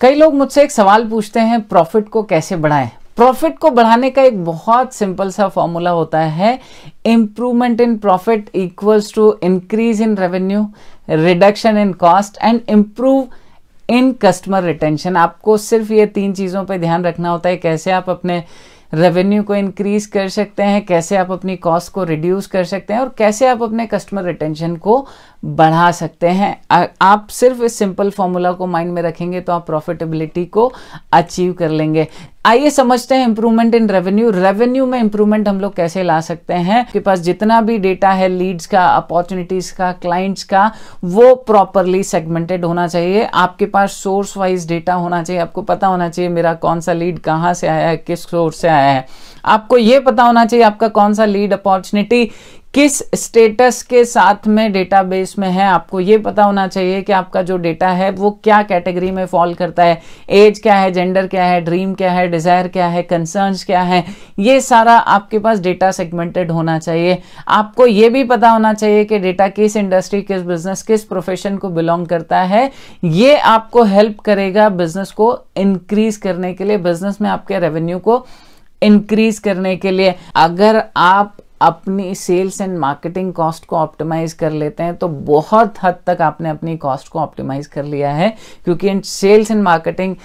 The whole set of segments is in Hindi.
कई लोग मुझसे एक सवाल पूछते हैं प्रॉफिट को कैसे बढ़ाएं प्रॉफिट को बढ़ाने का एक बहुत सिंपल सा फॉर्मूला होता है improvement in profit equals to increase in revenue reduction in cost and improve in customer retention आपको सिर्फ ये तीन चीज़ों पर ध्यान रखना होता है कैसे आप अपने रेवेन्यू को इंक्रीज कर सकते हैं कैसे आप अपनी कॉस्ट को रिड्यूस कर सकते हैं और कैसे आप अपने कस्टमर रिटेंशन को बढ़ा सकते हैं आ, आप सिर्फ इस सिंपल फॉर्मूला को माइंड में रखेंगे तो आप प्रॉफिटेबिलिटी को अचीव कर लेंगे आइए समझते हैं इंप्रूवमेंट इन रेवेन्यू रेवेन्यू में इंप्रूवमेंट हम लोग कैसे ला सकते हैं के पास जितना भी डेटा है लीड्स का अपॉर्चुनिटीज का क्लाइंट्स का वो प्रॉपरली सेगमेंटेड होना चाहिए आपके पास सोर्स वाइज डेटा होना चाहिए आपको पता होना चाहिए मेरा कौन सा लीड कहाँ से आया है किस सोर्स से आया है आपको ये पता होना चाहिए आपका कौन सा लीड अपॉर्चुनिटी किस स्टेटस के साथ में डेटाबेस में है आपको ये पता होना चाहिए कि आपका जो डेटा है वो क्या कैटेगरी में फॉल करता है एज क्या है जेंडर क्या है ड्रीम क्या है डिज़ायर क्या है कंसर्न्स क्या है ये सारा आपके पास डेटा सेगमेंटेड होना चाहिए आपको ये भी पता होना चाहिए कि डेटा किस इंडस्ट्री किस बिजनेस किस प्रोफेशन को बिलोंग करता है ये आपको हेल्प करेगा बिजनेस को इंक्रीज करने के लिए बिजनेस में आपके रेवेन्यू को इंक्रीज करने के लिए अगर आप अपनी सेल्स एंड मार्केटिंग कॉस्ट को ऑप्टिमाइज कर लेते हैं तो बहुत हद तक आपने अपनी कॉस्ट को ऑप्टिमाइज कर लिया है क्योंकि सेल्स एंड मार्केटिंग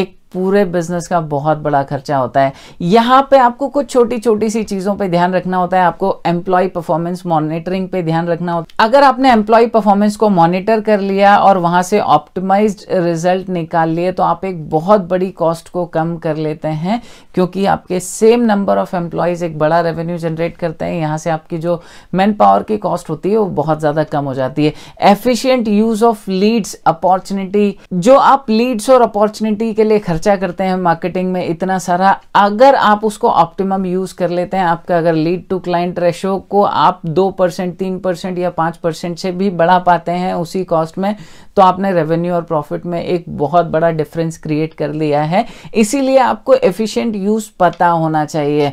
एक पूरे बिजनेस का बहुत बड़ा खर्चा होता है यहाँ पे आपको कुछ छोटी छोटी सी चीज़ों पे ध्यान रखना होता है आपको एम्प्लॉय परफॉर्मेंस मॉनिटरिंग पे ध्यान रखना होता है अगर आपने एम्प्लॉय परफॉर्मेंस को मॉनिटर कर लिया और वहां से ऑप्टिमाइज रिजल्ट निकाल लिए तो आप एक बहुत बड़ी कॉस्ट को कम कर लेते हैं क्योंकि आपके सेम नंबर ऑफ एम्प्लॉयज़ एक बड़ा रेवेन्यू जनरेट करते हैं यहाँ से आपकी जो मैन पावर की कॉस्ट होती है वो बहुत ज़्यादा कम हो जाती है efficient use of leads opportunity जो आप लीड्स और अपॉर्चुनिटी के लिए खर्च खर्चा करते हैं मार्केटिंग में इतना सारा अगर आप उसको ऑप्टिमम यूज़ कर लेते हैं आपका अगर लीड टू क्लाइंट रेशो को आप दो परसेंट तीन परसेंट या पांच परसेंट से भी बढ़ा पाते हैं उसी कॉस्ट में तो आपने रेवेन्यू और प्रॉफिट में एक बहुत बड़ा डिफरेंस क्रिएट कर लिया है इसीलिए आपको एफिशिएंट यूज़ पता होना चाहिए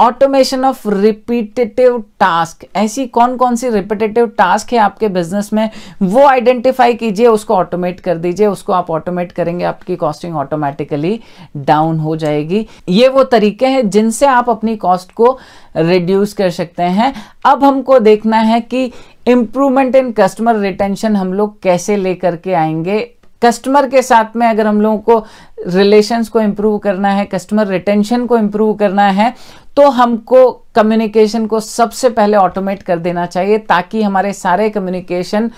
ऑटोमेशन ऑफ रिपीटेटिव टास्क ऐसी कौन कौन सी रिपीटेटिव टास्क है आपके बिजनेस में वो आइडेंटिफाई कीजिए उसको ऑटोमेट कर दीजिए उसको आप ऑटोमेट करेंगे आपकी कॉस्टिंग ऑटोमेटिकली डाउन हो जाएगी ये वो तरीके हैं जिनसे आप अपनी कॉस्ट को रिड्यूस कर सकते हैं अब हमको देखना है कि इम्प्रूवमेंट इन कस्टमर रिटेंशन हम लोग कैसे लेकर के आएंगे कस्टमर के साथ में अगर हम लोगों को रिलेशंस को इम्प्रूव करना है कस्टमर रिटेंशन को इम्प्रूव करना है तो हमको कम्युनिकेशन को सबसे पहले ऑटोमेट कर देना चाहिए ताकि हमारे सारे कम्युनिकेशन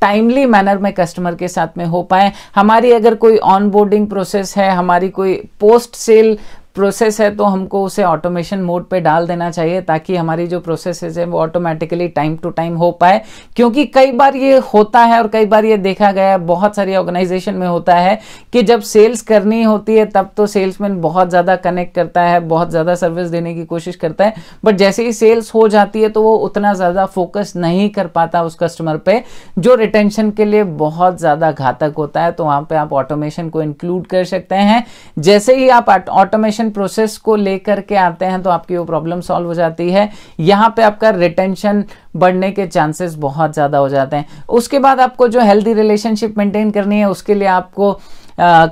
टाइमली मैनर में कस्टमर के साथ में हो पाए हमारी अगर कोई ऑनबोर्डिंग प्रोसेस है हमारी कोई पोस्ट सेल प्रोसेस है तो हमको उसे ऑटोमेशन मोड पे डाल देना चाहिए ताकि हमारी जो प्रोसेस है वो ऑटोमेटिकली टाइम टू टाइम हो पाए क्योंकि कई बार ये होता है और कई बार ये देखा गया है बहुत सारी ऑर्गेनाइजेशन में होता है कि जब सेल्स करनी होती है तब तो सेल्समैन बहुत ज़्यादा कनेक्ट करता है बहुत ज़्यादा सर्विस देने की कोशिश करता है बट जैसे ही सेल्स हो जाती है तो वो उतना ज़्यादा फोकस नहीं कर पाता उस कस्टमर पर जो रिटेंशन के लिए बहुत ज़्यादा घातक होता है तो वहाँ पर आप ऑटोमेशन को इंक्लूड कर सकते हैं जैसे ही आप ऑटोमेशन रिटेंशन प्रोसेस को लेकर के आते हैं तो आपकी वो प्रॉब्लम सॉल्व हो जाती है यहाँ पे आपका रिटेंशन बढ़ने के चांसेस बहुत ज़्यादा हो जाते हैं उसके बाद आपको जो हेल्दी रिलेशनशिप मेंटेन करनी है उसके लिए आपको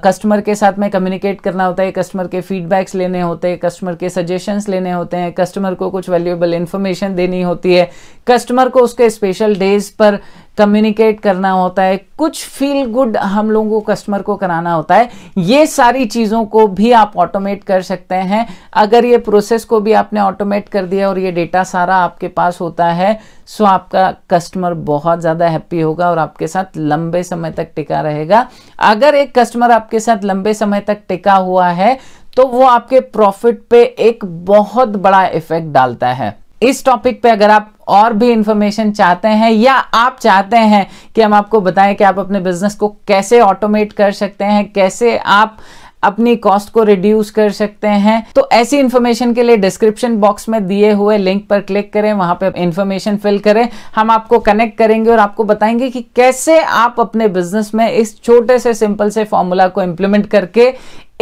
कस्टमर uh, के साथ में कम्युनिकेट करना होता है कस्टमर के फीडबैक्स लेने होते हैं कस्टमर के सजेशंस लेने होते हैं कस्टमर को कुछ वैल्यूएबल इन्फॉर्मेशन देनी होती है कस्टमर को उसके स्पेशल डेज पर कम्युनिकेट करना होता है कुछ फील गुड हम लोगों को कस्टमर को कराना होता है ये सारी चीज़ों को भी आप ऑटोमेट कर सकते हैं अगर ये प्रोसेस को भी आपने ऑटोमेट कर दिया और ये डेटा सारा आपके पास होता है सो आपका कस्टमर बहुत ज़्यादा हैप्पी होगा और आपके साथ लंबे समय तक टिका रहेगा अगर एक कस्टमर आपके साथ लंबे समय तक टिका हुआ है तो वो आपके प्रॉफिट पे एक बहुत बड़ा इफेक्ट डालता है इस टॉपिक पे अगर आप और भी इंफॉर्मेशन चाहते हैं या आप चाहते हैं कि हम आपको बताएं कि आप अपने बिजनेस को कैसे ऑटोमेट कर सकते हैं कैसे आप अपनी कॉस्ट को रिड्यूस कर सकते हैं तो ऐसी इंफॉर्मेशन के लिए डिस्क्रिप्शन बॉक्स में दिए हुए लिंक पर क्लिक करें वहां पे इन्फॉर्मेशन फिल करें हम आपको कनेक्ट करेंगे और आपको बताएंगे कि कैसे आप अपने बिजनेस में इस छोटे से सिंपल से फॉर्मूला को इंप्लीमेंट करके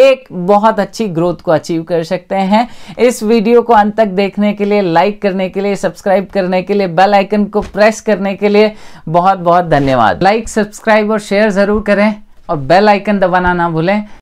एक बहुत अच्छी ग्रोथ को अचीव कर सकते हैं इस वीडियो को अंत तक देखने के लिए लाइक करने के लिए सब्सक्राइब करने के लिए बेल आइकन को प्रेस करने के लिए बहुत बहुत धन्यवाद लाइक सब्सक्राइब और शेयर ज़रूर करें और बेल आइकन दबाना ना भूलें